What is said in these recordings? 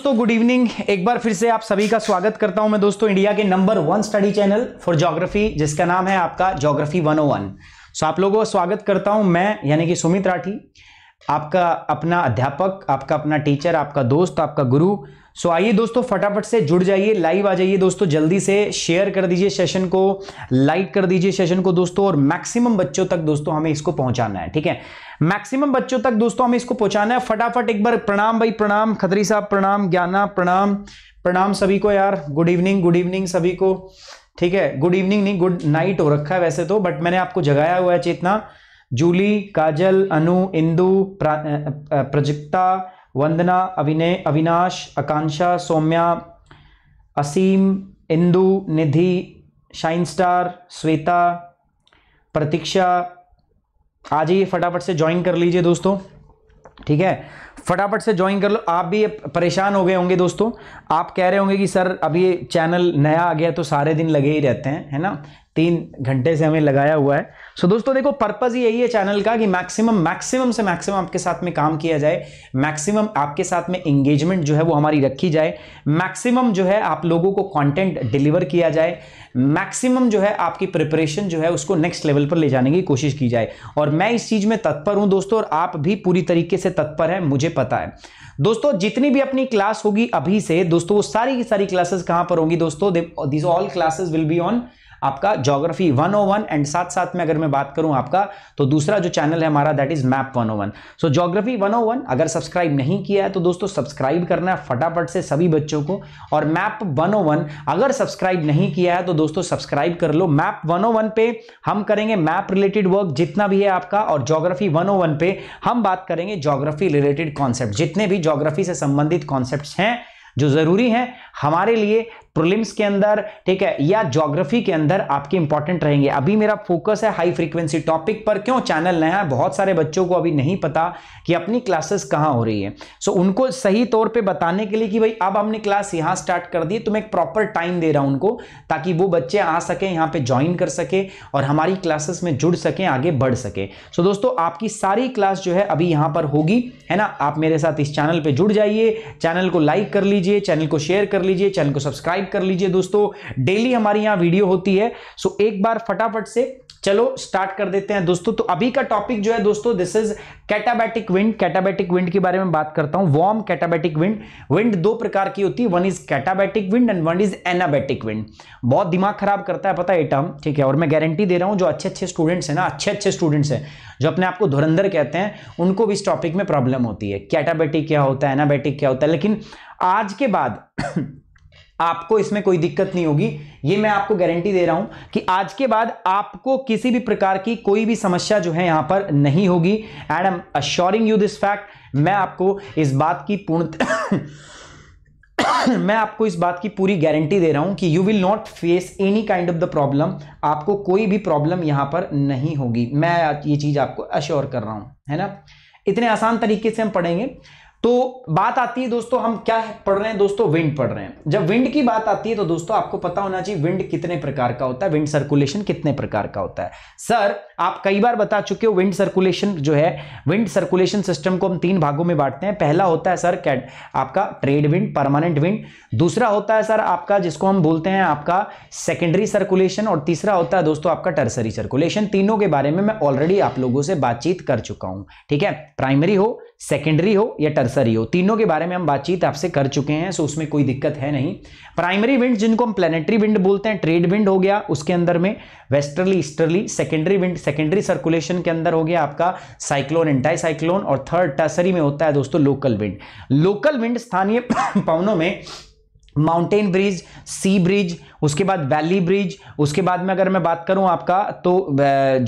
दोस्तों good evening एक बार फिर से आप सभी का स्वागत करता हूं मैं दोस्तों इंडिया के number one study channel for geography जिसका नाम है आपका ज्योग्राफी 101 सो आप लोगों का स्वागत करता हूं मैं यानी कि सुमित राठी आपका अपना अध्यापक आपका अपना टीचर आपका दोस्त आपका गुरु सो so, आइए दोस्तों फटाफट से जुड़ जाइए लाइव आ जाइए दोस्तों जल्दी से शेयर कर दीजिए सेशन को लाइक कर दीजिए सेशन को दोस्तों और मैक्सिमम बच्चों तक दोस्तों हमें इसको पहुंचाना है ठीक है मैक्सिमम बच्चों तक दोस्तों हमें इसको पहुंचाना है फटाफट एक बार प्रणाम भाई प्रणाम खतरी साहब प्रणाम ज्ञाना प्रणाम प्रणाम सभी को यार गुड इवनिंग गुड इवनिंग सभी को ठीक है गुड इवनिंग नहीं गुड नाइट हो रखा है वैसे तो बट मैंने आपको जगाया हुआ है Chetna Julie Kajal Anu Indu Prajakta Vandana Avinay Avinash Akanksha Saumya Aseem Indu Nidhi shine star Shweta Pratiksha आ जाइए फटाफट से ज्वाइन कर लीजिए दोस्तों ठीक है फटाफट से ज्वाइन कर लो आप भी परेशान हो गए होंगे दोस्तों आप कह रहे होंगे कि सर अभी ये चैनल नया आ गया तो सारे दिन लगे ही रहते हैं है ना तीन घंटे से हमें लगाया हुआ है सो so, दोस्तों देखो पर्पज़ ही यही है चैनल का कि मैक्सिमम मैक्सिमम से मैक्सिमम आपके साथ में काम किया जाए मैक्सिमम आपके साथ में एंगेजमेंट जो है वो हमारी रखी जाए मैक्सिमम जो है आप लोगों को कंटेंट डिलीवर किया जाए मैक्सिमम जो है आपकी प्रिपरेशन जो है उसको नेक्स्ट लेवल पर ले जाने की कोशिश की जाए और मैं इस चीज़ में तत्पर हूं दोस्तों और आप भी पूरी तरीके से तत्पर है मुझे पता है दोस्तों जितनी भी अपनी क्लास होगी अभी से दोस्तों वो सारी की सारी क्लासेस कहाँ पर होंगी दोस्तों this all classes will be on आपका जोग्राफी 101 एंड साथ साथ में अगर मैं बात करूं आपका तो दूसरा जो चैनल है हमारा that is map 101 so geography 101 अगर सब्सक्राइब नहीं किया है तो दोस्तों सब्सक्राइब करना है फटाफट से सभी बच्चों को और मैप 101 अगर सब्सक्राइब नहीं किया है तो दोस्तों सब्सक्राइब कर लो मैप वन oh पे हम करेंगे मैप रिलेटेड वर्क जितना भी है आपका और जोग्राफी वन oh पे हम बात करेंगे जोग्राफी रिलेटेड कॉन्सेप्ट जितने भी जोग्राफी से संबंधित कॉन्सेप्ट हैं जो ज़रूरी हैं हमारे लिए प्रोलिम्स के अंदर ठीक है या ज्योग्राफी के अंदर आपके इंपॉर्टेंट रहेंगे अभी मेरा फोकस है हाई फ्रीक्वेंसी टॉपिक पर क्यों चैनल नया है बहुत सारे बच्चों को अभी नहीं पता कि अपनी क्लासेस कहाँ हो रही है सो so, उनको सही तौर पर बताने के लिए कि भाई अब हमने क्लास यहाँ स्टार्ट कर दी तो मैं एक प्रॉपर टाइम दे रहा हूँ उनको ताकि वो बच्चे आ सकें यहाँ पर ज्वाइन कर सके और हमारी क्लासेस में जुड़ सकें आगे बढ़ सके सो so, दोस्तों आपकी सारी क्लास जो है अभी यहाँ पर होगी है ना आप मेरे साथ इस चैनल पर जुड़ जाइए चैनल को लाइक कर लीजिए चैनल को शेयर कर लीजिए चैनल को सब्सक्राइब सब्सक्राइब कर लीजिए दोस्तों डेली हमारी यहाँ वीडियो होती है सो एक बार फटाफट से चलो स्टार्ट कर देते हैं दोस्तों तो अभी का टॉपिक जो है दोस्तों this is katabatic wind katabatic wind के बारे में बात करता हूं वार्म कैटाबैटिक विंड विंड दो प्रकार की होती है one is katabatic wind and one is anabatic wind बहुत दिमाग खराब करता है पता है टर्म ठीक है और मैं गारंटी दे रहा हूं जो अच्छे अच्छे स्टूडेंट्स हैं ना अच्छे अच्छे स्टूडेंट्स हैं जो अपने आपको धुरंधर कहते हैं उनको भी इस टॉपिक में प्रॉब्लम होती है कैटाबैटिक क्या होता है एनाबैटिक क्या होता है लेकिन आज के बाद आपको इसमें कोई दिक्कत नहीं होगी ये मैं आपको गारंटी दे रहा हूं कि आज के बाद आपको किसी भी प्रकार की कोई भी समस्या जो है यहां पर नहीं होगी and am assuring you this fact मैं आपको इस बात की पूर्ण मैं आपको इस बात की पूरी गारंटी दे रहा हूं कि you will not face any kind of the problem आपको कोई भी प्रॉब्लम यहां पर नहीं होगी मैं ये चीज आपको अश्योर कर रहा हूं है ना इतने आसान तरीके से हम पढ़ेंगे तो बात आती है दोस्तों हम क्या पढ़ रहे हैं दोस्तों विंड पढ़ रहे हैं जब विंड की बात आती है तो दोस्तों आपको पता होना चाहिए विंड कितने प्रकार का होता है विंड सर्कुलेशन कितने प्रकार का होता है सर आप कई बार बता चुके हो विंड सर्कुलेशन जो है विंड सर्कुलेशन सिस्टम को हम तीन भागों में बांटते हैं पहला होता है सर कैट आपका ट्रेड विंड परमानेंट विंड दूसरा होता है सर आपका जिसको हम बोलते हैं आपका सेकेंडरी सर्कुलेशन और तीसरा होता है दोस्तों आपका टर्सरी सर्कुलेशन तीनों के बारे में मैं ऑलरेडी आप लोगों से बातचीत कर चुका हूं ठीक है प्राइमरी हो सेकेंडरी हो या टर्सरी कर्सरी हो तीनों के बारे में हम बातचीत आपसे कर चुके हैं सो उसमें कोई दिक्कत है नहीं प्राइमरी विंड जिनको हम प्लेनेटरी विंड बोलते हैं ट्रेड विंड हो गया उसके अंदर में westerly easterly secondary wind secondary circulation के अंदर हो गया आपका साइक्लोन एंटाई साइक्लोन और थर्ड टर्सरी में होता है दोस्तों लोकल विंड लोकल विंड स्थानीय पवनों में माउंटेन ब्रिज सी ब्रिज उसके बाद वैली ब्रिज उसके बाद में अगर मैं बात करूं आपका तो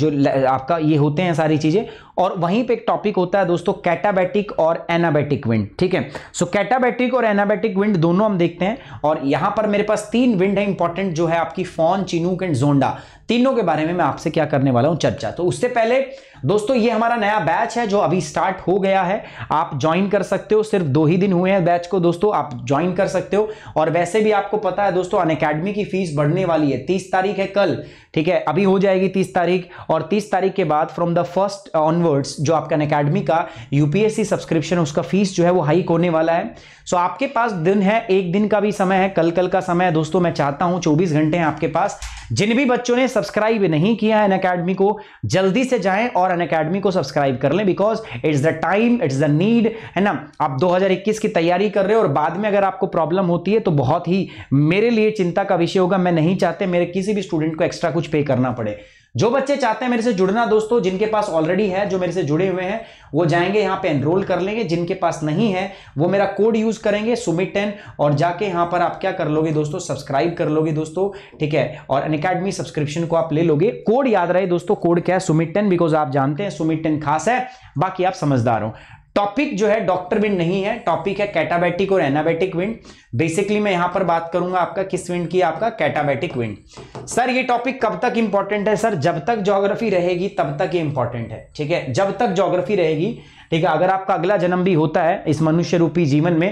जो आपका ये होते हैं सारी चीज़ें और वहीं पे एक टॉपिक होता है दोस्तों कैटाबैटिक और एनाबैटिक विंड ठीक है सो कैटाबैटिक और एनाबैटिक विंड दोनों हम देखते हैं और यहां पर मेरे पास तीन विंड है इंपॉर्टेंट जो है आपकी फॉन चिनूक एंड जोंडा तीनों के बारे में मैं आपसे क्या करने वाला हूं चर्चा तो उससे पहले दोस्तों ये हमारा नया बैच है जो अभी स्टार्ट हो गया है आप ज्वाइन कर सकते हो सिर्फ दो ही दिन हुए हैं बैच को दोस्तों आप ज्वाइन कर सकते हो और वैसे भी आपको पता है दोस्तों अन की की फीस बढ़ने वाली है तीस तारीख है कल ठीक है अभी हो जाएगी तीस तारीख और तीस तारीख के बाद फ्रॉम द फर्स्ट ऑनवर्ड्स जो आपका अकेडमी का यूपीएससी सब्सक्रिप्शन उसका फीस जो है वो हाइक होने वाला है सो आपके पास दिन है एक दिन का भी समय है कल कल का समय है दोस्तों मैं चाहता हूं चौबीस घंटे हैं आपके पास जिन भी बच्चों ने सब्सक्राइब नहीं किया है अकेडमी को जल्दी से जाएं और अन को सब्सक्राइब कर लें because it's the time it's the need है ना आप 2021 की तैयारी कर रहे हो और बाद में अगर आपको प्रॉब्लम होती है तो बहुत ही मेरे लिए चिंता का विषय होगा मैं नहीं चाहते मेरे किसी भी स्टूडेंट को एक्स्ट्रा कुछ कुछ पे करना पड़े जो बच्चे चाहते हैं मेरे से जुड़ना दोस्तों जिनके पास ऑलरेडी है जो मेरे से जुड़े हुए हैं वो जाएंगे यहाँ पे एनरोल कर लेंगे जिनके पास नहीं है वो मेरा कोड यूज करेंगे सुमित टेन और जाके यहाँ पर आप क्या कर लोगे दोस्तों सब्सक्राइब कर लोगे दोस्तों ठीक है और अन अकेडमी सब्सक्रिप्शन को आप ले लोगे कोड याद रहे दोस्तों कोड क्या है सुमित टेन बिकॉज आप जानते हैं सुमित टेन खास है बाकी आप समझदार हो टॉपिक जो है डॉक्टर विंड नहीं है टॉपिक है कैटाबैटिक और एनाबैटिक विंड बेसिकली मैं यहां पर बात करूंगा आपका किस विंड की आपका कैटाबैटिक विंड सर ये टॉपिक कब तक इंपॉर्टेंट है सर जब तक ज्योग्राफी रहेगी तब तक ये इंपॉर्टेंट है ठीक है जब तक ज्योग्राफी रहेगी ठीक है अगर आपका अगला जन्म भी होता है इस मनुष्य रूपी जीवन में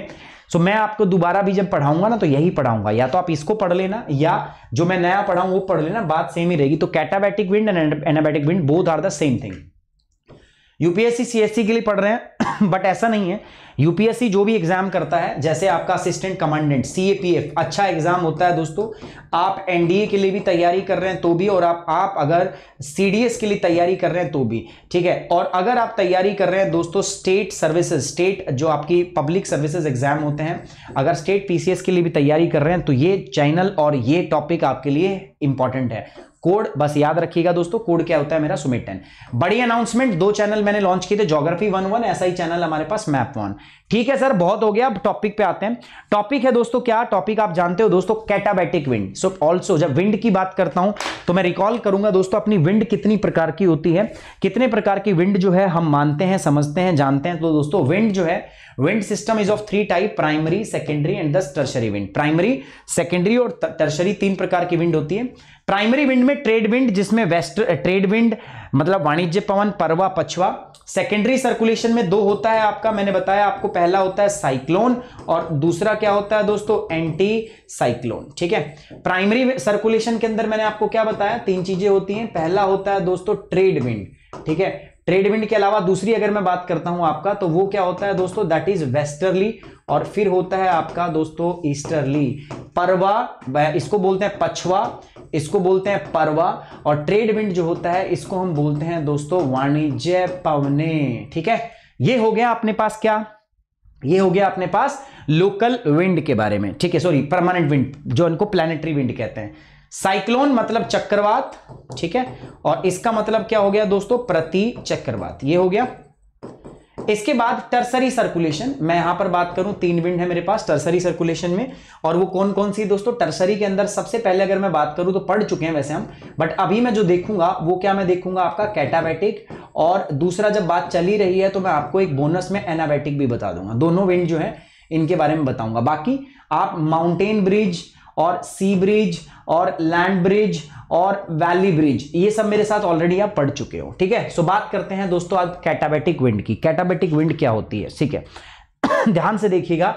सो तो मैं आपको दोबारा भी जब पढ़ाऊंगा ना तो यही पढ़ाऊंगा या तो आप इसको पढ़ लेना या जो मैं नया पढ़ाऊं वो पढ़ लेना बात सेम ही रहेगी तो katabatic wind and anabatic wind both are the same thing UPSC CSC के लिए पढ़ रहे हैं बट ऐसा नहीं है यूपीएससी जो भी एग्जाम करता है जैसे आपका असिस्टेंट कमांडेंट सीएपीएफ अच्छा एग्जाम होता है दोस्तों आप एनडीए के लिए भी तैयारी कर रहे हैं तो भी और आप आप अगर सीडीएस के लिए तैयारी कर रहे हैं तो भी ठीक है और अगर आप तैयारी कर रहे हैं दोस्तों स्टेट सर्विसेज स्टेट जो आपकी पब्लिक सर्विसेज एग्जाम होते हैं अगर स्टेट पीसीएस के लिए भी तैयारी कर रहे हैं तो ये चैनल और ये टॉपिक आपके लिए इंपॉर्टेंट है कोड बस याद रखिएगा दोस्तों कोड क्या होता है मेरा सुमिट टेन बड़ी अनाउंसमेंट दो चैनल मैंने लॉन्च किए थे जोग्राफी वन वन ऐसा ही चैनल हमारे पास मैप वन ठीक है सर बहुत हो गया अब टॉपिक पे आते हैं टॉपिक है दोस्तों क्या टॉपिक आप जानते हो दोस्तों कैटाबैटिक विंड सो ऑल्सो जब विंड की बात करता हूं तो मैं रिकॉल करूंगा दोस्तों अपनी विंड कितनी प्रकार की होती है कितने प्रकार की विंड जो है हम मानते हैं समझते हैं जानते हैं तो दोस्तों विंड जो है wind system is of three type primary secondary and दस टर्शरी विंड प्राइमरी सेकेंडरी और टर्शरी तीन प्रकार की विंड होती है प्राइमरी विंड में ट्रेड विंड जिसमें वेस्ट ट्रेड विंड मतलब वाणिज्य पवन परवा पछवा सेकेंडरी सर्कुलेशन में दो होता है आपका मैंने बताया आपको पहला होता है साइक्लोन और दूसरा क्या होता है दोस्तों एंटी साइक्लोन ठीक है प्राइमरी सर्कुलेशन के अंदर मैंने आपको क्या बताया तीन चीजें होती हैं पहला होता है दोस्तों ट्रेड विंड ठीक है ट्रेड विंड के अलावा दूसरी अगर मैं बात करता हूं आपका तो वो क्या होता है दोस्तों दैट इज वेस्टर्ली और फिर होता है आपका दोस्तों ईस्टर्ली परवा इसको बोलते हैं पछवा इसको बोलते हैं परवा और ट्रेड विंड जो होता है इसको हम बोलते हैं दोस्तों वाणिज्य पवने ठीक है ये हो गया अपने पास क्या ये हो गया अपने पास लोकल विंड के बारे में ठीक है सॉरी परमानेंट विंड जो इनको प्लानिटरी विंड कहते हैं साइक्लोन मतलब चक्रवात ठीक है और इसका मतलब क्या हो गया दोस्तों प्रति चक्रवात ये हो गया इसके बाद टर्सरी सर्कुलेशन मैं यहां पर बात करूं तीन विंड है मेरे पास टर्सरी सर्कुलेशन में और वो कौन कौन सी दोस्तों टर्सरी के अंदर सबसे पहले अगर मैं बात करूं तो पढ़ चुके हैं वैसे हम बट अभी मैं जो देखूंगा वो क्या मैं देखूंगा आपका कैटाबैटिक और दूसरा जब बात चली रही है तो मैं आपको एक बोनस में एनाबैटिक भी बता दूंगा दोनों विंड जो है इनके बारे में बताऊंगा बाकी आप माउंटेन ब्रिज और सी ब्रिज और लैंड ब्रिज और वैली ब्रिज ये सब मेरे साथ ऑलरेडी आप पढ़ चुके हो ठीक है सो बात करते हैं दोस्तों आज कैटाबेटिक विंड की कैटाबेटिक विंड क्या होती है ठीक है ध्यान से देखिएगा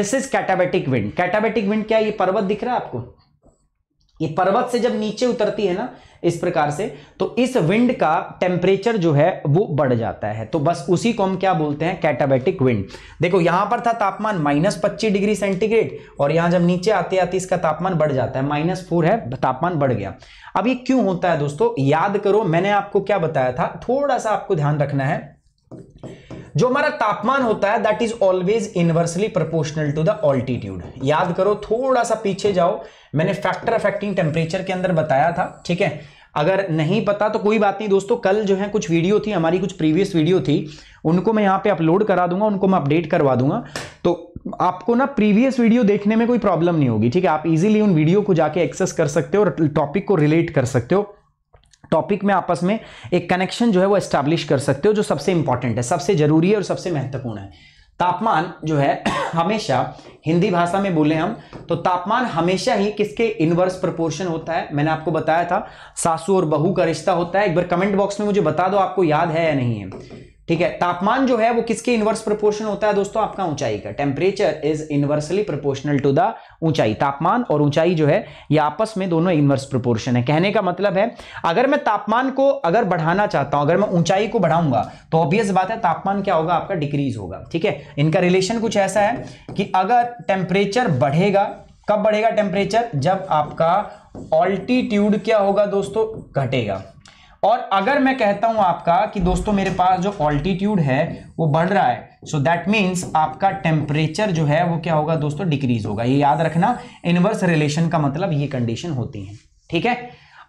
this is katabatic wind katabatic wind क्या ये पर्वत दिख रहा है आपको ये पर्वत से जब नीचे उतरती है ना इस प्रकार से तो इस विंड का टेम्परेचर जो है वो बढ़ जाता है तो बस उसी को हम क्या बोलते हैं कैटाबैटिक विंड देखो यहां पर था तापमान माइनस पच्चीस डिग्री सेंटीग्रेड और यहां जब नीचे आते आते इसका तापमान बढ़ जाता है माइनस फोर है तापमान बढ़ गया अब ये क्यों होता है दोस्तों याद करो मैंने आपको क्या बताया था थोड़ा सा आपको ध्यान रखना है जो हमारा तापमान होता है that is always inversely proportional to the altitude याद करो थोड़ा सा पीछे जाओ मैंने फैक्टर अफेक्टिंग टेम्परेचर के अंदर बताया था ठीक है अगर नहीं पता तो कोई बात नहीं दोस्तों कल जो है कुछ वीडियो थी हमारी कुछ प्रीवियस वीडियो थी उनको मैं यहाँ पे अपलोड करा दूंगा उनको मैं अपडेट करवा दूंगा तो आपको ना प्रीवियस वीडियो देखने में कोई प्रॉब्लम नहीं होगी ठीक है आप इजीली उन वीडियो को जाके एक्सेस कर सकते हो और टॉपिक को रिलेट कर सकते हो टॉपिक में आपस में एक कनेक्शन जो है वो एस्टैब्लिश कर सकते हो जो सबसे इंपॉर्टेंट है सबसे जरूरी है और सबसे महत्वपूर्ण है तापमान जो है हमेशा हिंदी भाषा में बोले हम तो तापमान हमेशा ही किसके इनवर्स प्रोपोर्शन होता है मैंने आपको बताया था सासू और बहू का रिश्ता होता है एक बार कमेंट बॉक्स में मुझे बता दो आपको याद है या नहीं है ठीक है तापमान जो है वो किसके इनवर्स प्रोपोर्शन होता है दोस्तों आपका ऊंचाई का temperature is inversely proportional to the ऊंचाई तापमान और ऊंचाई जो है ये आपस में दोनों इनवर्स प्रोपोर्शन है कहने का मतलब है अगर मैं तापमान को अगर बढ़ाना चाहता हूं अगर मैं ऊंचाई को बढ़ाऊंगा तो ऑब्वियस बात है तापमान क्या होगा आपका डिक्रीज होगा ठीक है इनका रिलेशन कुछ ऐसा है कि अगर टेम्परेचर बढ़ेगा कब बढ़ेगा टेम्परेचर जब आपका ऑल्टीट्यूड क्या होगा दोस्तों घटेगा और अगर मैं कहता हूं आपका कि दोस्तों मेरे पास जो ऑल्टीट्यूड है वो बढ़ रहा है सो दैट मीन्स आपका टेम्परेचर जो है वो क्या होगा दोस्तों डिक्रीज होगा ये याद रखना इनवर्स रिलेशन का मतलब ये कंडीशन होती है ठीक है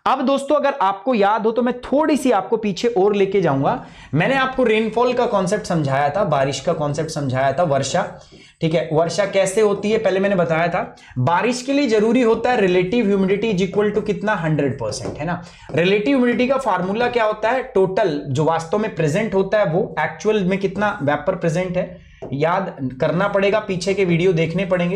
अब दोस्तों अगर आपको याद हो तो मैं थोड़ी सी आपको पीछे और लेके जाऊंगा मैंने आपको रेनफॉल का कॉन्सेप्ट समझाया था बारिश का कॉन्सेप्ट समझाया था वर्षा ठीक है वर्षा कैसे होती है पहले मैंने बताया था बारिश के लिए जरूरी होता है relative humidity is equal to कितना हंड्रेड परसेंट है ना रिलेटिव ह्यूमिडिटी का फार्मूला क्या होता है टोटल जो वास्तव में प्रेजेंट होता है वो एक्चुअल में कितना वेपर प्रेजेंट है याद करना पड़ेगा पीछे के वीडियो देखने पड़ेंगे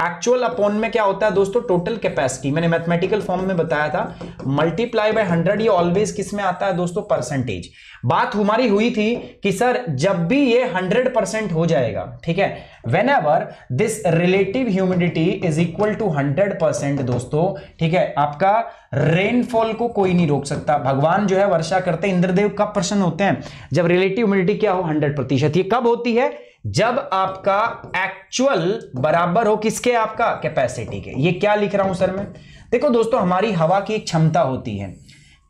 एक्चुअल अपॉन में क्या होता है दोस्तों टोटल कैपेसिटी मैंने मैथमेटिकल फॉर्म में बताया था मल्टीप्लाई बाय हंड्रेड ये ऑलवेज किस में आता है दोस्तों परसेंटेज बात हमारी हुई थी कि सर जब भी ये हंड्रेड परसेंट हो जाएगा ठीक है whenever this relative humidity is equal to hundred percent दोस्तों ठीक है आपका रेनफॉल को कोई नहीं रोक सकता भगवान जो है वर्षा करते इंद्रदेव कब प्रसन्न होते हैं जब रिलेटिव ह्यूमिडिटी क्या हो हंड्रेड प्रतिशत ये कब होती है जब आपका एक्चुअल बराबर हो किसके आपका कैपेसिटी के ये क्या लिख रहा हूं सर मैं देखो दोस्तों हमारी हवा की एक क्षमता होती है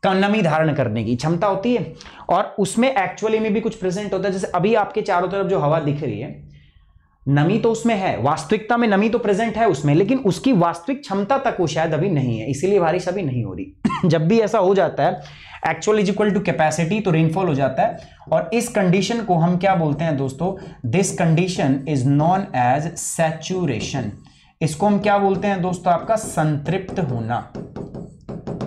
नमी धारण करने की क्षमता होती है और उसमें एक्चुअली में भी कुछ प्रेजेंट होता है जैसे अभी आपके चारों तरफ जो हवा दिख रही है नमी तो उसमें है वास्तविकता में नमी तो प्रेजेंट है उसमें लेकिन उसकी वास्तविक क्षमता तक वो शायद अभी नहीं है इसीलिए बारिश अभी नहीं हो रही जब भी ऐसा हो जाता है actual is equal to capacity तो रेनफॉल हो जाता है और इस कंडीशन को हम क्या बोलते हैं दोस्तों this condition is known as saturation इसको हम क्या बोलते हैं दोस्तों आपका संतृप्त होना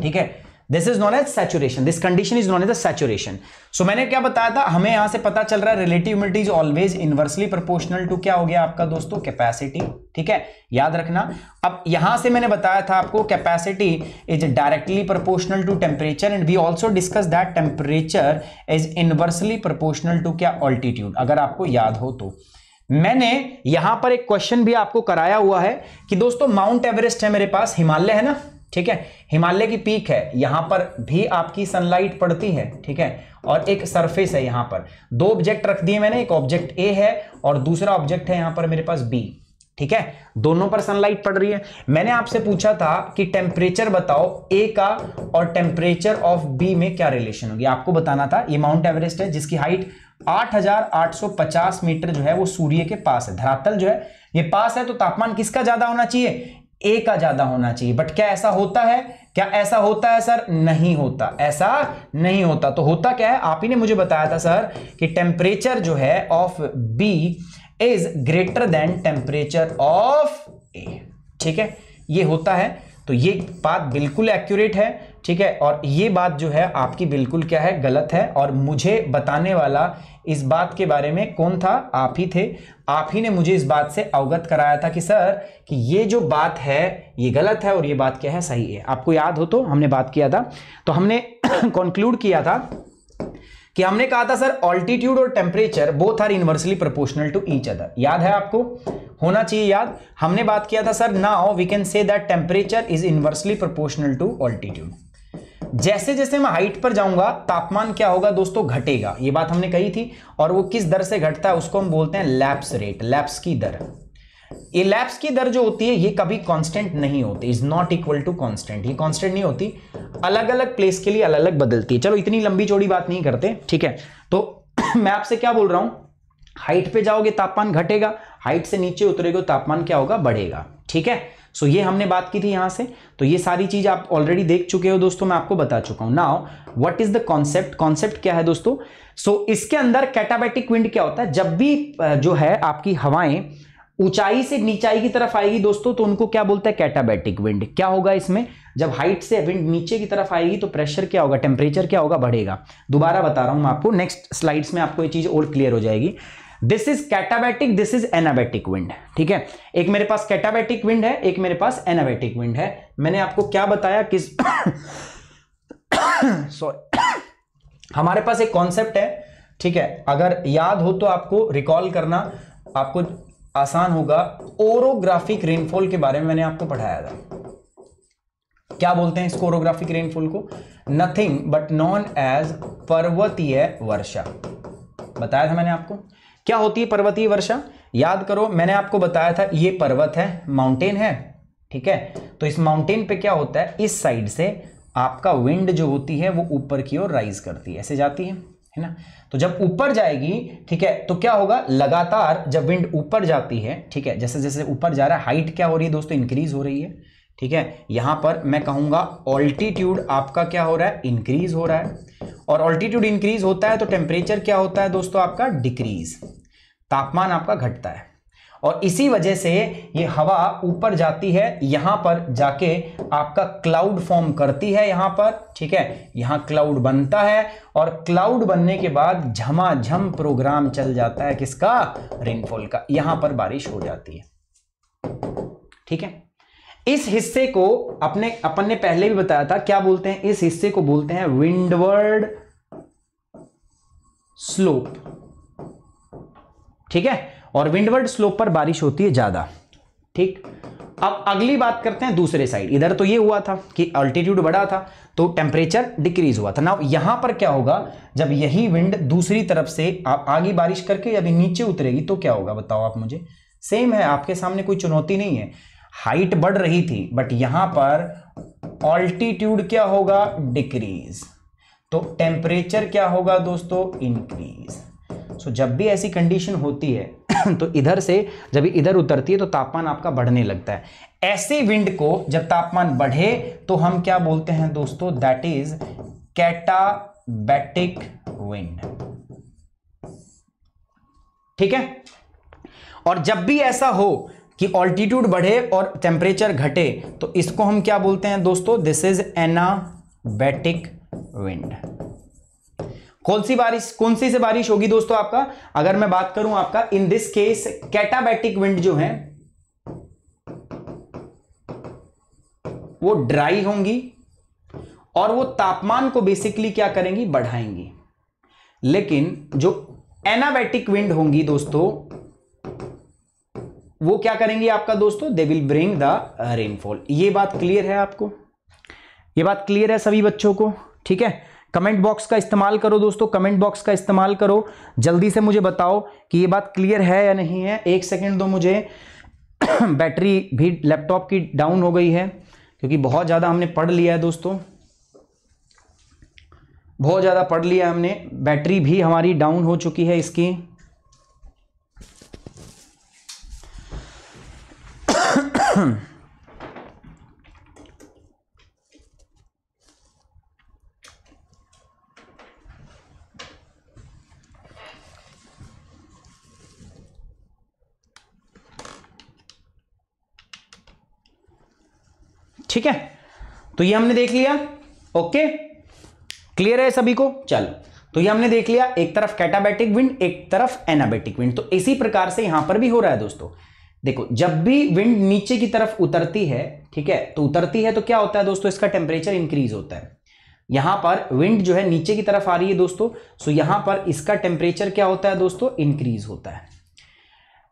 ठीक है this is known as saturation this condition is known as saturation so मैंने क्या बताया था हमें यहां से पता चल रहा है relative is always inversely proportional to क्या हो गया आपका दोस्तों कैपेसिटी ठीक है याद रखना अब यहां से मैंने बताया था आपको capacity is directly proportional to temperature and we also discuss that temperature is inversely proportional to क्या ऑल्टीट्यूड अगर आपको याद हो तो मैंने यहां पर एक क्वेश्चन भी आपको कराया हुआ है कि दोस्तों माउंट एवरेस्ट है मेरे पास हिमालय है ना ठीक है हिमालय की पीक है यहां पर भी आपकी सनलाइट पड़ती है ठीक है और एक सरफेस है यहां पर दो ऑब्जेक्ट रख दिए मैंने एक ऑब्जेक्ट ए है और दूसरा ऑब्जेक्ट है यहां पर मेरे पास बी ठीक है दोनों पर सनलाइट पड़ रही है मैंने आपसे पूछा था कि टेम्परेचर बताओ ए का और टेम्परेचर ऑफ बी में क्या रिलेशन होगी आपको बताना था ये माउंट एवरेस्ट है जिसकी हाइट 8,850 मीटर जो है वो सूर्य के पास है धरातल जो है ये पास है तो तापमान किसका ज्यादा होना चाहिए ए का ज्यादा होना चाहिए बट क्या ऐसा होता है क्या ऐसा होता है सर नहीं होता ऐसा नहीं होता तो होता क्या है आप ही ने मुझे बताया था सर कि टेम्परेचर जो है of B is greater than temperature of A ठीक है ये होता है तो ये बात बिल्कुल एक्यूरेट है ठीक है और ये बात जो है आपकी बिल्कुल क्या है गलत है और मुझे बताने वाला इस बात के बारे में कौन था आप ही थे आप ही ने मुझे इस बात से अवगत कराया था कि सर कि ये जो बात है ये गलत है और ये बात क्या है सही है आपको याद हो तो हमने बात किया था तो हमने कंक्लूड किया था कि हमने कहा था सर ऑल्टीट्यूड और temperature both are inversely proportional to each other याद है आपको होना चाहिए याद हमने बात किया था sir now we can say that temperature is inversely proportional to altitude जैसे जैसे मैं हाइट पर जाऊंगा तापमान क्या होगा दोस्तों घटेगा ये बात हमने कही थी और वो किस दर से घटता है उसको हम बोलते हैं लैप्स रेट लैप्स की दर इलेप्स की दर जो होती है ये कभी कांस्टेंट नहीं होती is not equal to constant ये कांस्टेंट नहीं होती अलग अलग प्लेस के लिए अलग अलग बदलती है चलो इतनी लंबी चौड़ी बात नहीं करते ठीक है तो मैं आपसे क्या बोल रहा हूं हाइट पे जाओगे तापमान घटेगा हाइट से नीचे उतरेगे तापमान क्या होगा बढ़ेगा ठीक है सो so, ये हमने बात की थी यहां से तो ये सारी चीज आप ऑलरेडी देख चुके हो दोस्तों मैं आपको बता चुका हूं now what is the concept concept क्या है दोस्तों सो so, इसके अंदर कैटाबैटिक विंड क्या होता है जब भी जो है आपकी हवाएं ऊंचाई से नीचाई की तरफ आएगी दोस्तों तो उनको क्या बोलते हैं कैटाबैटिक विंड क्या होगा इसमें जब हाइट से विंड नीचे की तरफ आएगी तो प्रेशर क्या होगा टेम्परेचर क्या होगा बढ़ेगा दोबारा बता रहा हूं मैं आपको नेक्स्ट स्लाइड्स में आपको ये चीज और क्लियर हो जाएगी this is katabatic this is anabatic wind ठीक है एक मेरे पास कैटाबैटिक विंड है एक मेरे पास एनाबैटिक विंड है मैंने आपको क्या बताया किस सॉरी हमारे पास एक कॉन्सेप्ट है ठीक है अगर याद हो तो आपको रिकॉल करना आपको आसान होगा ओरोग्राफिक रेनफॉल के बारे में मैंने आपको पढ़ाया था क्या बोलते हैं इसको ओरोग्राफिक रेनफॉल को नथिंग बट नॉन एज पर्वतीय वर्षा बताया था मैंने आपको क्या होती है पर्वतीय वर्षा याद करो मैंने आपको बताया था ये पर्वत है माउंटेन है ठीक है तो इस माउंटेन पे क्या होता है इस साइड से आपका विंड जो होती है वो ऊपर की ओर राइज करती है ऐसे जाती है है ना तो जब ऊपर जाएगी ठीक है तो क्या होगा लगातार जब विंड ऊपर जाती है ठीक है जैसे जैसे ऊपर जा रहा है हाइट क्या हो रही है दोस्तों इंक्रीज हो रही है ठीक है यहां पर मैं कहूंगा ऑल्टीट्यूड आपका क्या हो रहा है इंक्रीज हो रहा है और ऑल्टीट्यूड इंक्रीज होता है तो टेम्परेचर क्या होता है दोस्तों आपका डिक्रीज तापमान आपका घटता है और इसी वजह से ये हवा ऊपर जाती है यहां पर जाके आपका क्लाउड फॉर्म करती है यहां पर ठीक है यहां क्लाउड बनता है और क्लाउड बनने के बाद झमाझम जम प्रोग्राम चल जाता है किसका रेनफॉल का यहां पर बारिश हो जाती है ठीक है इस हिस्से को अपने अपन ने पहले भी बताया था क्या बोलते हैं इस हिस्से को बोलते हैं विंडवर्ड स्लोप ठीक है और विंडवर्ड स्लोप पर बारिश होती है ज़्यादा ठीक अब अगली बात करते हैं दूसरे साइड इधर तो ये हुआ था कि अल्टीट्यूड बढ़ा था तो टेम्परेचर डिक्रीज हुआ था ना यहां पर क्या होगा जब यही विंड दूसरी तरफ से आप आगे बारिश करके अभी नीचे उतरेगी तो क्या होगा बताओ आप मुझे सेम है आपके सामने कोई चुनौती नहीं है हाइट बढ़ रही थी बट यहां पर ऑल्टीट्यूड क्या होगा डिक्रीज तो टेम्परेचर क्या होगा दोस्तों इंक्रीज सो जब भी ऐसी कंडीशन होती है तो इधर से जब इधर उतरती है तो तापमान आपका बढ़ने लगता है ऐसे विंड को जब तापमान बढ़े तो हम क्या बोलते हैं दोस्तों दैट इज कैटाबैटिक विंड ठीक है और जब भी ऐसा हो कि ऑल्टीट्यूड बढ़े और टेम्परेचर घटे तो इसको हम क्या बोलते हैं दोस्तों दिस इज एनाबैटिक विंड कौन सी बारिश कौन सी से बारिश होगी दोस्तों आपका अगर मैं बात करूं आपका in this case katabatic wind जो है वो ड्राई होंगी और वो तापमान को बेसिकली क्या करेंगी बढ़ाएंगी लेकिन जो एनाबैटिक विंड होंगी दोस्तों वो क्या करेंगी आपका दोस्तों they will bring the rainfall ये बात क्लियर है आपको ये बात क्लियर है सभी बच्चों को ठीक है कमेंट बॉक्स का इस्तेमाल करो दोस्तों कमेंट बॉक्स का इस्तेमाल करो जल्दी से मुझे बताओ कि ये बात क्लियर है या नहीं है एक सेकेंड दो मुझे बैटरी भी लैपटॉप की डाउन हो गई है क्योंकि बहुत ज़्यादा हमने पढ़ लिया है दोस्तों बहुत ज़्यादा पढ़ लिया हमने बैटरी भी हमारी डाउन हो चुकी है इसकी ठीक है तो ये हमने देख लिया ओके क्लियर है सभी को चलो तो ये हमने देख लिया एक तरफ कैटाबैटिक विंड एक तरफ एनाबैटिक विंड तो इसी प्रकार से यहां पर भी हो रहा है दोस्तों देखो जब भी विंड नीचे की तरफ उतरती है ठीक है तो उतरती है तो क्या होता है दोस्तों इसका टेम्परेचर इंक्रीज होता है यहां पर विंड जो है नीचे की तरफ आ रही है दोस्तों सो यहां पर इसका टेम्परेचर क्या होता है दोस्तों इंक्रीज होता है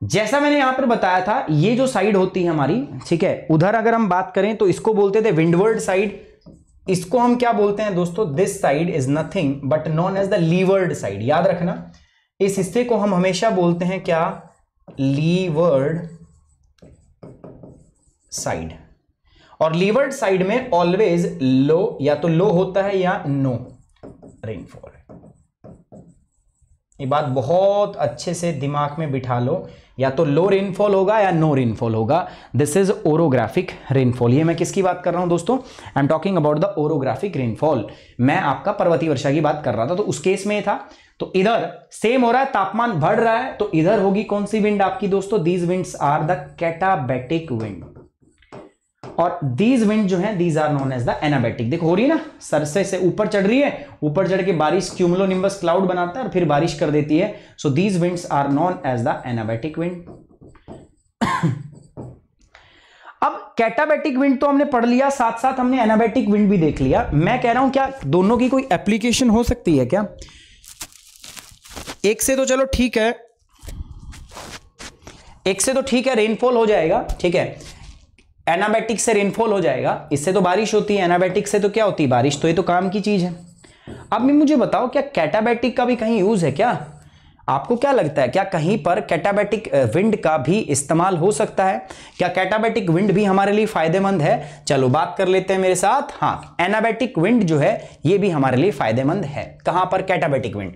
जैसा मैंने यहां पर बताया था ये जो साइड होती है हमारी ठीक है उधर अगर हम बात करें तो इसको बोलते थे विंडवर्ड साइड इसको हम क्या बोलते हैं दोस्तों this side is nothing but known as the leeward side याद रखना इस हिस्से को हम हमेशा बोलते हैं क्या लीवर्ड साइड और लीवर्ड साइड में ऑलवेज लो या तो लो होता है या नो रेनफॉल ये बात बहुत अच्छे से दिमाग में बिठा लो या तो लो रेनफॉल होगा या नो रेनफॉल होगा दिस इज ओरोग्राफिक रेनफॉल ये मैं किसकी बात कर रहा हूं दोस्तों I am talking about the orographic rainfall मैं आपका पर्वतीय वर्षा की बात कर रहा था तो उस केस में था तो इधर सेम हो रहा है तापमान बढ़ रहा है तो इधर होगी कौन सी विंड आपकी दोस्तों these winds are the katabatic wind और दीज विंड जो है these are known as the anabatic देखो हो रही है ना सरसे से ऊपर चढ़ रही है ऊपर चढ़ के बारिश क्यूमलो निम्बस क्लाउड बनाता है और फिर बारिश कर देती है so these winds are known as the anabatic wind अब कैटाबेटिक विंड तो हमने पढ़ लिया साथ साथ हमने एनाबैटिक विंड भी देख लिया मैं कह रहा हूं क्या दोनों की कोई एप्लीकेशन हो सकती है क्या एक से तो चलो ठीक है एक से तो ठीक है रेनफॉल हो जाएगा ठीक है एनाबैटिक से रेनफॉल हो जाएगा इससे तो बारिश होती है एनाबैटिक से तो क्या होती है बारिश तो ये तो काम की चीज़ है अब भी मुझे बताओ क्या कैटाबैटिक का भी कहीं यूज़ है क्या आपको क्या लगता है क्या कहीं पर कैटाबैटिक विंड का भी इस्तेमाल हो सकता है क्या कैटाबैटिक विंड भी हमारे लिए फायदेमंद है चलो बात कर लेते हैं मेरे साथ हाँ एनाबैटिक विंड जो है ये भी हमारे लिए फायदेमंद है कहां पर कैटाबैटिक विंड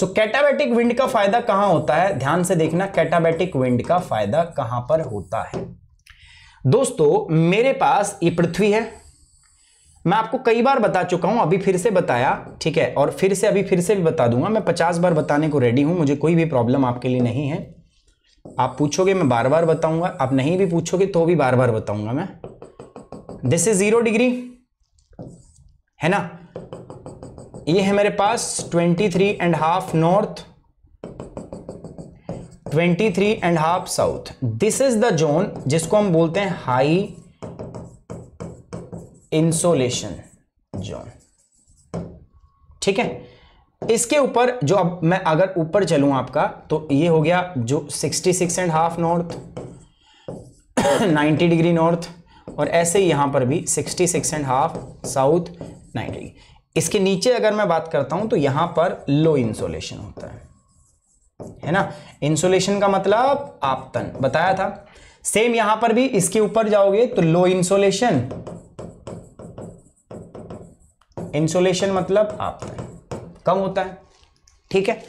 सो कैटाबैटिक विंड का फायदा कहाँ होता है ध्यान से देखना कैटाबैटिक विंड का फायदा कहां पर होता है दोस्तों मेरे पास ये पृथ्वी है मैं आपको कई बार बता चुका हूं अभी फिर से बताया ठीक है और फिर से अभी फिर से भी बता दूंगा मैं पचास बार बताने को रेडी हूं मुझे कोई भी प्रॉब्लम आपके लिए नहीं है आप पूछोगे मैं बार बार बताऊंगा आप नहीं भी पूछोगे तो भी बार बार बताऊंगा मैं दिस इज जीरो डिग्री है ना ये है मेरे पास twenty three and half north twenty three and half south this is the zone जिसको हम बोलते हैं हाई इंसोलेशन जोन ठीक है इसके ऊपर जो अब मैं अगर ऊपर चलूं आपका तो ये हो गया जो 66 and half north 90 degree north और ऐसे ही यहां पर भी 66 एंड हाफ साउथ 90 इसके नीचे अगर मैं बात करता हूं तो यहां पर लो इंसोलेशन होता है है ना इंसुलेशन का मतलब आपतन बताया था सेम यहां पर भी इसके ऊपर जाओगे तो लो इंसुलेशन इंसुलेशन मतलब आपतन कम होता है ठीक है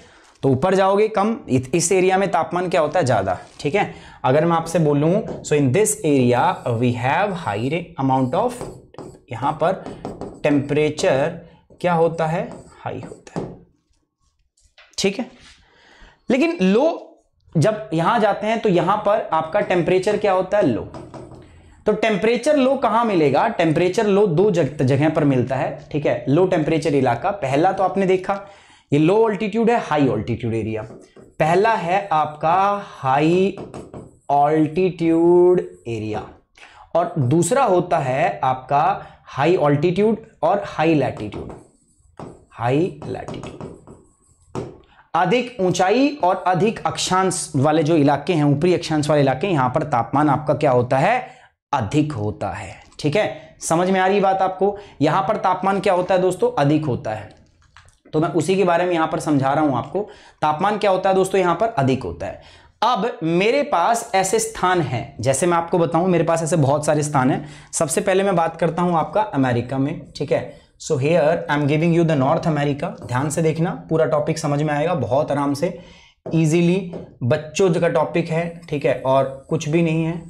तो ऊपर जाओगे कम इस एरिया में तापमान क्या होता है ज़्यादा ठीक है अगर मैं आपसे बोलू so in this area we have high amount of यहां पर टेम्परेचर क्या होता है हाई होता है ठीक है लेकिन लो जब यहां जाते हैं तो यहां पर आपका टेम्परेचर क्या होता है लो तो टेम्परेचर लो कहां मिलेगा टेम्परेचर लो दो जगह पर मिलता है ठीक है लो टेम्परेचर इलाका पहला तो आपने देखा ये लो ऑल्टीट्यूड है हाई ऑल्टीट्यूड एरिया पहला है आपका हाई ऑल्टीट्यूड एरिया और दूसरा होता है आपका हाई ऑल्टीट्यूड और हाई लैटीट्यूड हाई लैटीट्यूड अधिक ऊंचाई और अधिक अक्षांश वाले जो इलाके हैं ऊपरी अक्षांश वाले इलाके यहां पर तापमान आपका क्या होता है अधिक होता है ठीक है समझ में आ रही बात आपको यहां पर तापमान क्या होता है दोस्तों अधिक होता है तो मैं उसी के बारे में यहां पर समझा रहा हूं आपको तापमान क्या होता है दोस्तों यहां पर अधिक होता है अब मेरे पास ऐसे स्थान हैं जैसे मैं आपको बताऊं मेरे पास ऐसे बहुत सारे स्थान हैं सबसे पहले मैं बात करता हूं आपका अमेरिका में ठीक है so here I am giving you the north America ध्यान से देखना पूरा टॉपिक समझ में आएगा बहुत आराम से ईजीली बच्चों का टॉपिक है ठीक है और कुछ भी नहीं है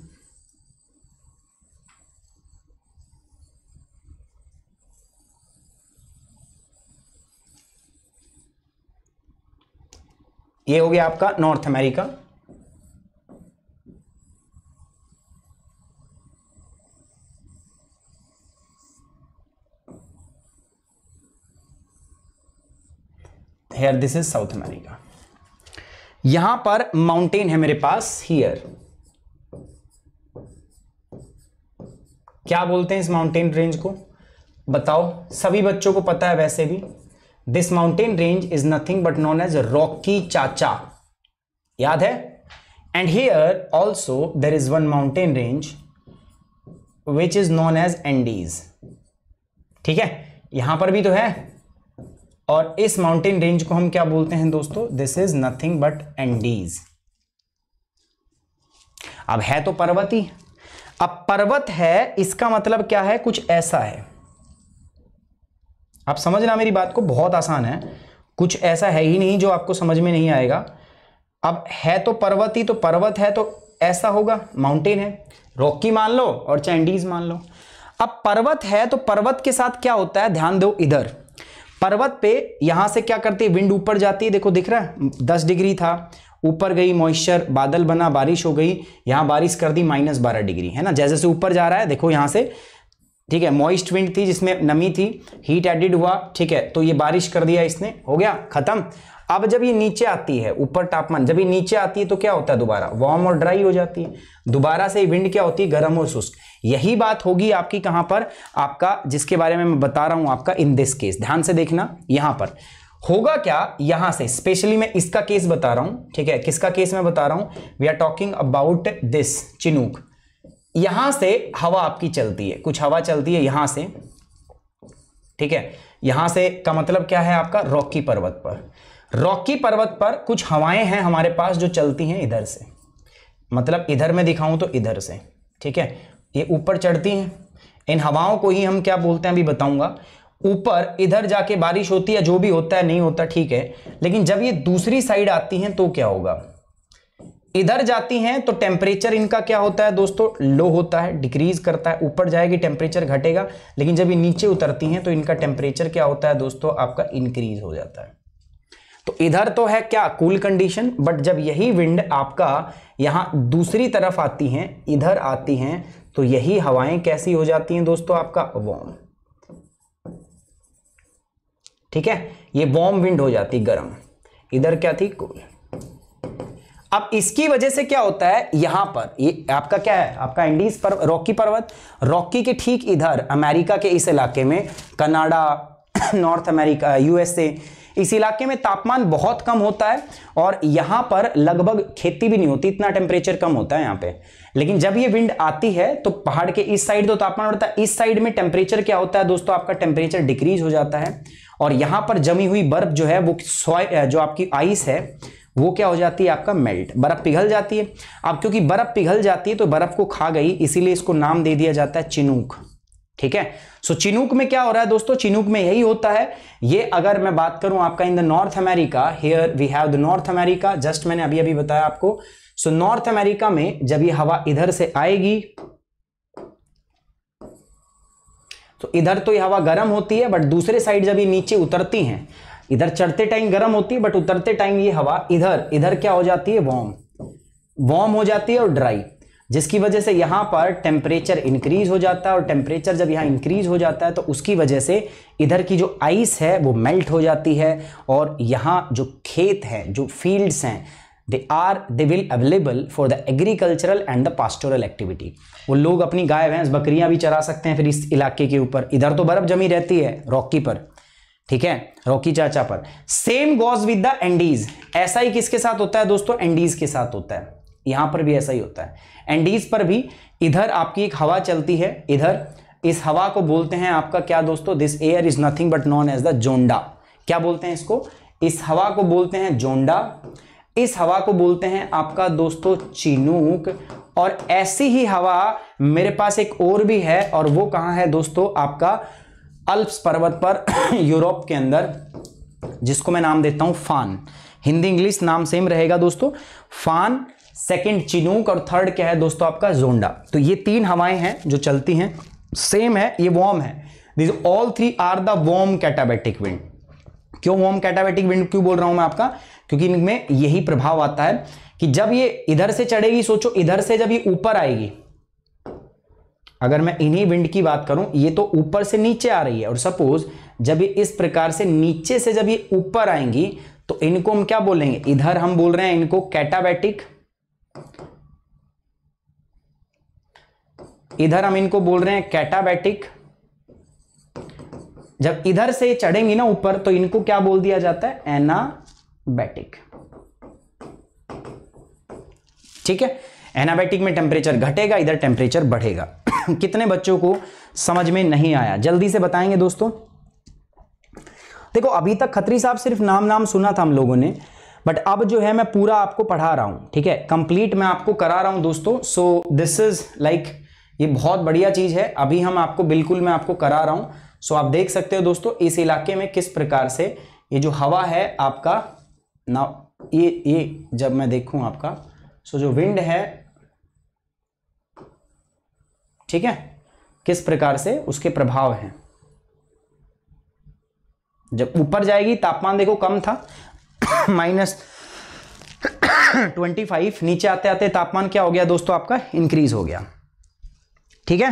ये हो गया आपका north America here this is south America यहां पर माउंटेन है मेरे पास हियर क्या बोलते हैं इस माउंटेन रेंज को बताओ सभी बच्चों को पता है वैसे भी this mountain range is nothing but known as Rocky चाचा याद है and here also there is one mountain range which is known as Andes ठीक है यहां पर भी तो है और इस माउंटेन रेंज को हम क्या बोलते हैं दोस्तों this is nothing but Andes अब है तो पर्वत ही अब पर्वत है इसका मतलब क्या है कुछ ऐसा है आप समझना मेरी बात को बहुत आसान है कुछ ऐसा है ही नहीं जो आपको समझ में नहीं आएगा अब है तो पर्वत ही तो पर्वत है तो ऐसा होगा माउंटेन है रॉकी मान लो और चैंडीज मान लो अब पर्वत है तो पर्वत के साथ क्या होता है ध्यान दो इधर पर्वत पे यहां से क्या करती है विंड ऊपर जाती है देखो दिख रहा है दस डिग्री था ऊपर गई मॉइस्चर बादल बना बारिश हो गई यहां बारिश कर दी माइनस बारह डिग्री है ना जैसे जैसे ऊपर जा रहा है देखो यहां से ठीक है मॉइस्ट विंड थी जिसमें नमी थी हीट एडिड हुआ ठीक है तो ये बारिश कर दिया इसने हो गया खत्म अब जब ये नीचे आती है ऊपर तापमान जब ये नीचे आती है तो क्या होता है दोबारा वार्म और ड्राई हो जाती है दोबारा से विंड क्या होती है गर्म और शुष्क यही बात होगी आपकी कहां पर आपका जिसके बारे में मैं बता रहा हूं आपका इन दिस केस ध्यान से देखना यहां पर होगा क्या यहां से स्पेशली मैं इसका केस बता रहा हूं ठीक है किसका केस मैं बता रहा हूं we are talking about this Chinook यहां से हवा आपकी चलती है कुछ हवा चलती है यहां से ठीक है यहां से का मतलब क्या है आपका रॉकी पर्वत पर रॉकी पर्वत पर कुछ हवाएं हैं हमारे पास जो चलती हैं इधर से मतलब इधर में दिखाऊं तो इधर से ठीक है ये ऊपर चढ़ती हैं इन हवाओं को ही हम क्या बोलते हैं अभी बताऊंगा ऊपर इधर जाके बारिश होती है जो भी होता है नहीं होता ठीक है लेकिन जब ये दूसरी साइड आती हैं तो क्या होगा इधर जाती हैं तो टेम्परेचर इनका क्या होता है दोस्तों लो होता है डिक्रीज करता है ऊपर जाएगी टेम्परेचर घटेगा लेकिन जब ये नीचे उतरती हैं तो इनका टेम्परेचर क्या होता है दोस्तों आपका इंक्रीज हो जाता है तो इधर तो है क्या कूल कंडीशन बट जब यही विंड आपका यहां दूसरी तरफ आती हैं इधर आती हैं तो यही हवाएं कैसी हो जाती हैं दोस्तों आपका वॉर्म ठीक है ये वॉर्म विंड हो जाती गर्म इधर क्या थी कूल अब इसकी वजह से क्या होता है यहां पर ये आपका क्या है आपका इंडीज पर रॉकी पर्वत रॉकी के ठीक इधर अमेरिका के इस इलाके में कनाडा नॉर्थ अमेरिका यूएसए इस इलाके में तापमान बहुत कम होता है और यहां पर लगभग खेती भी नहीं होती इतना टेम्परेचर कम होता है यहां पे लेकिन जब ये विंड आती है तो पहाड़ के इस साइड तो तापमान बढ़ता है इस साइड में टेम्परेचर क्या होता है दोस्तों आपका टेम्परेचर डिक्रीज हो जाता है और यहां पर जमी हुई बर्फ जो है वो जो आपकी आइस है वो क्या हो जाती है आपका मेल्ट बर्फ़ पिघल जाती है अब क्योंकि बर्फ़ पिघल जाती है तो बर्फ़ को खा गई इसीलिए इसको नाम दे दिया जाता है चिनूक ठीक है सो so, चिनूक में क्या हो रहा है दोस्तों चिनूक में यही होता है ये अगर मैं बात करूं आपका in the north America here we have the north America just मैंने अभी अभी बताया आपको सो नॉर्थ अमेरिका में जब ये हवा इधर से आएगी तो इधर तो ये हवा गर्म होती है बट दूसरे साइड जब ये नीचे उतरती हैं इधर चढ़ते टाइम गर्म होती है बट उतरते टाइम ये हवा इधर इधर क्या हो जाती है वॉर्म वॉर्म हो जाती है और ड्राई जिसकी वजह से यहाँ पर टेम्परेचर इंक्रीज हो जाता है और टेम्परेचर जब यहाँ इंक्रीज हो जाता है तो उसकी वजह से इधर की जो आइस है वो मेल्ट हो जाती है और यहाँ जो खेत हैं जो फील्ड्स हैं they are they will available for the agricultural and the pastoral activity वो लोग अपनी गाय भैंस बकरियां भी चरा सकते हैं फिर इस इलाके के ऊपर इधर तो बर्फ जमी रहती है रॉकी पर ठीक है रॉकी चाचा पर same goes with the Andes ऐसा ही किसके साथ होता है दोस्तों एंडीज के साथ होता है यहां पर भी ऐसा ही होता है एंडीज पर भी इधर आपकी एक हवा चलती है इधर इस हवा को बोलते हैं आपका क्या दोस्तों this air is nothing but known as the Zonda क्या बोलते हैं इसको इस हवा को बोलते हैं जोंडा इस हवा को बोलते हैं आपका दोस्तों चिनूक और ऐसी ही हवा मेरे पास एक और भी है और वो कहां है दोस्तों आपका अल्प्स पर्वत पर यूरोप के अंदर जिसको मैं नाम देता हूं फान हिंदी इंग्लिश नाम सेम रहेगा दोस्तों फान सेकंड चिनूक और थर्ड क्या है दोस्तों आपका जोंडा तो ये तीन हवाएं हैं जो चलती हैं सेम है ये वॉर्म है this all three are the warm katabatic wind क्यों वॉर्म कैटाबेटिक विंड क्यों बोल रहा हूं मैं आपका क्योंकि इनमें यही प्रभाव आता है कि जब ये इधर से चढ़ेगी सोचो इधर से जब ये ऊपर आएगी अगर मैं इन्हीं विंड की बात करूं ये तो ऊपर से नीचे आ रही है और सपोज जब ये इस प्रकार से नीचे से जब ये ऊपर आएंगी तो इनको हम क्या बोलेंगे इधर हम बोल रहे हैं इनको कैटाबैटिक इधर हम इनको बोल रहे हैं कैटाबैटिक जब इधर से चढ़ेंगी ना ऊपर तो इनको क्या बोल दिया जाता है एनाबैटिक ठीक है एनाबैटिक में टेम्परेचर घटेगा इधर टेम्परेचर बढ़ेगा कितने बच्चों को समझ में नहीं आया जल्दी से बताएंगे दोस्तों देखो अभी तक खत्री साहब सिर्फ नाम नाम सुना था हम लोगों ने बट अब जो है मैं पूरा आपको पढ़ा रहा हूं ठीक है कंप्लीट मैं आपको करा रहा हूं दोस्तों सो दिस इज लाइक ये बहुत बढ़िया चीज है अभी हम आपको बिल्कुल मैं आपको करा रहा हूं सो आप देख सकते हो दोस्तों इस इलाके में किस प्रकार से ये जो हवा है आपका ना ये ये जब मैं देखूं आपका सो जो विंड है ठीक है किस प्रकार से उसके प्रभाव हैं जब ऊपर जाएगी तापमान देखो कम था माइनस ट्वेंटी फाइव नीचे आते आते तापमान क्या हो गया दोस्तों आपका इंक्रीज हो गया ठीक है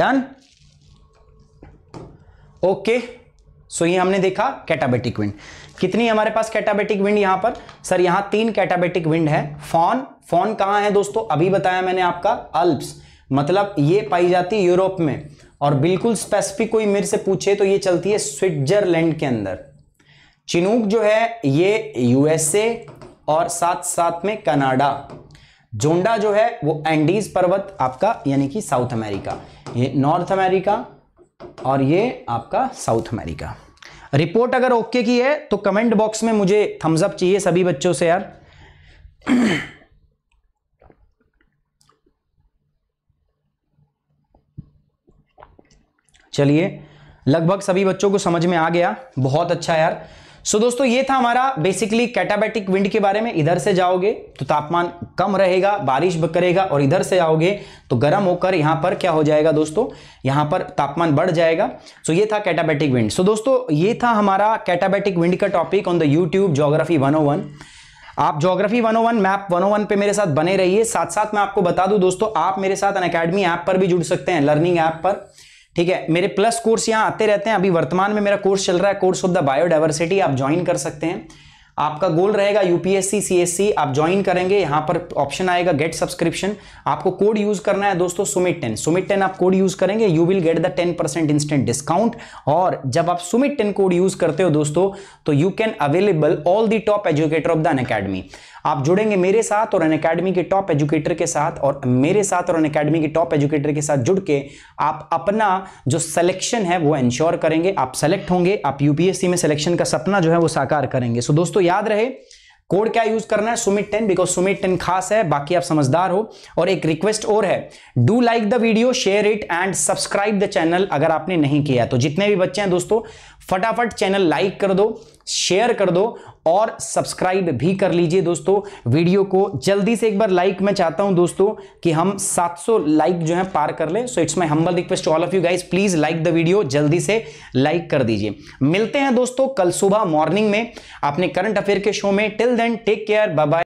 डन ओके सो ये हमने देखा कैटाबेटिक विंड कितनी हमारे पास कैटाबेटिक विंड यहां पर सर यहां तीन कैटाबेटिक विंड है फॉन फॉन कहां है दोस्तों अभी बताया मैंने आपका अल्प्स मतलब ये पाई जाती यूरोप में और बिल्कुल स्पेसिफिक कोई मेरे से पूछे तो ये चलती है स्विट्जरलैंड के अंदर चिनूक जो है ये यूएसए और साथ साथ में कनाडा जोंडा जो है वो एंडीज पर्वत आपका यानी कि साउथ अमेरिका ये नॉर्थ अमेरिका और ये आपका साउथ अमेरिका रिपोर्ट अगर ओके की है तो कमेंट बॉक्स में मुझे थम्सअप चाहिए सभी बच्चों से यार चलिए लगभग सभी बच्चों को समझ में आ गया बहुत अच्छा यार सो so, दोस्तों ये था हमारा बेसिकली कैटाबैटिक विंड के बारे में इधर से जाओगे तो तापमान कम रहेगा बारिश करेगा और इधर से आओगे तो गर्म होकर यहाँ पर क्या हो जाएगा दोस्तों यहाँ पर तापमान बढ़ जाएगा सो so, ये था कैटाबैटिक विंड सो so, दोस्तों ये था हमारा कैटाबैटिक विंड का topic on the YouTube geography one आप जोग्राफी 101 मैप 101 पे मेरे साथ बने रहिए साथ साथ मैं आपको बता दूं दोस्तों आप मेरे साथ अन अकेडमी ऐप पर भी जुड़ सकते हैं लर्निंग ऐप पर ठीक है मेरे प्लस कोर्स यहाँ आते रहते हैं अभी वर्तमान में मेरा कोर्स चल रहा है कोर्स ऑफ द बायोडाइवर्सिटी आप ज्वाइन कर सकते हैं आपका गोल रहेगा यूपीएससी सीएससी आप ज्वाइन करेंगे यहां पर ऑप्शन आएगा गेट सब्सक्रिप्शन आपको कोड यूज करना है दोस्तों सुमित टेन सुमित टेन आप कोड यूज करेंगे you will get the ten percent instant discount और जब आप सुमित टेन कोड यूज करते हो दोस्तों तो you can available all the top educator of the अन आप जुड़ेंगे मेरे साथ और अन अकेडमी के टॉप एजुकेटर के साथ और मेरे साथ और अन अकेडमी के टॉप एजुकेटर के साथ जुड़ के आप अपना जो सिलेक्शन है वो इंश्योर करेंगे आप सेलेक्ट होंगे आप यूपीएससी में सिलेक्शन का सपना जो है वो साकार करेंगे सो दोस्तों याद रहे कोड क्या यूज करना है Sumit ten because Sumit ten खास है बाकी आप समझदार हो और एक रिक्वेस्ट और है do like the video share it and subscribe the channel अगर आपने नहीं किया तो जितने भी बच्चे हैं दोस्तों फटाफट चैनल लाइक कर दो शेयर कर दो और सब्सक्राइब भी कर लीजिए दोस्तों वीडियो को जल्दी से एक बार लाइक मैं चाहता हूं दोस्तों कि हम 700 लाइक जो है पार कर लें so it's my humble request all of you guys please like the video जल्दी से लाइक कर दीजिए मिलते हैं दोस्तों कल सुबह मॉर्निंग में अपने करंट अफेयर के शो में till then take care bye